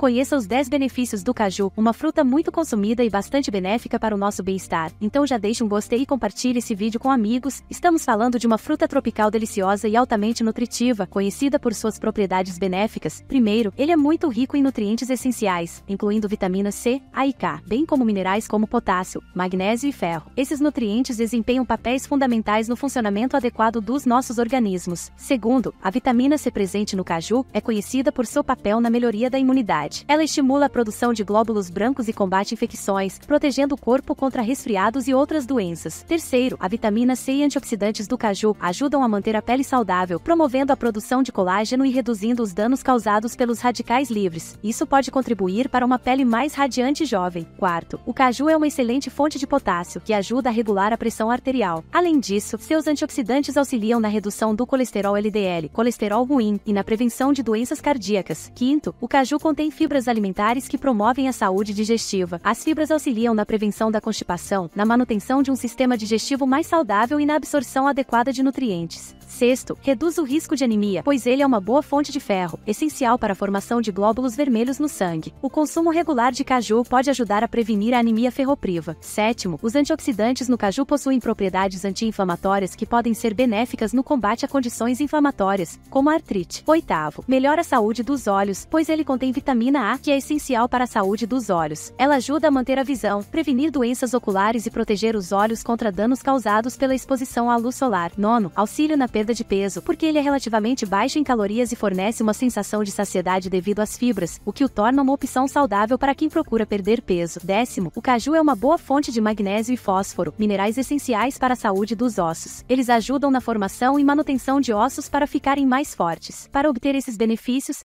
Conheça os 10 benefícios do caju, uma fruta muito consumida e bastante benéfica para o nosso bem-estar. Então já deixe um gostei e compartilhe esse vídeo com amigos. Estamos falando de uma fruta tropical deliciosa e altamente nutritiva, conhecida por suas propriedades benéficas. Primeiro, ele é muito rico em nutrientes essenciais, incluindo vitaminas C, A e K, bem como minerais como potássio, magnésio e ferro. Esses nutrientes desempenham papéis fundamentais no funcionamento adequado dos nossos organismos. Segundo, a vitamina C presente no caju é conhecida por seu papel na melhoria da imunidade imunidade. Ela estimula a produção de glóbulos brancos e combate infecções, protegendo o corpo contra resfriados e outras doenças. Terceiro, a vitamina C e antioxidantes do caju ajudam a manter a pele saudável, promovendo a produção de colágeno e reduzindo os danos causados pelos radicais livres. Isso pode contribuir para uma pele mais radiante e jovem. Quarto, o caju é uma excelente fonte de potássio, que ajuda a regular a pressão arterial. Além disso, seus antioxidantes auxiliam na redução do colesterol LDL, colesterol ruim, e na prevenção de doenças cardíacas. Quinto, o caju contém fibras alimentares que promovem a saúde digestiva. As fibras auxiliam na prevenção da constipação, na manutenção de um sistema digestivo mais saudável e na absorção adequada de nutrientes. Sexto, reduz o risco de anemia, pois ele é uma boa fonte de ferro, essencial para a formação de glóbulos vermelhos no sangue. O consumo regular de caju pode ajudar a prevenir a anemia ferropriva. Sétimo, os antioxidantes no caju possuem propriedades anti-inflamatórias que podem ser benéficas no combate a condições inflamatórias, como a artrite. Oitavo, melhora a saúde dos olhos, pois ele contém vitamina A, que é essencial para a saúde dos olhos. Ela ajuda a manter a visão, prevenir doenças oculares e proteger os olhos contra danos causados pela exposição à luz solar. Nono, auxílio na perda de peso, porque ele é relativamente baixo em calorias e fornece uma sensação de saciedade devido às fibras, o que o torna uma opção saudável para quem procura perder peso. Décimo, o caju é uma boa fonte de magnésio e fósforo, minerais essenciais para a saúde dos ossos. Eles ajudam na formação e manutenção de ossos para ficarem mais fortes. Para obter esses benefícios,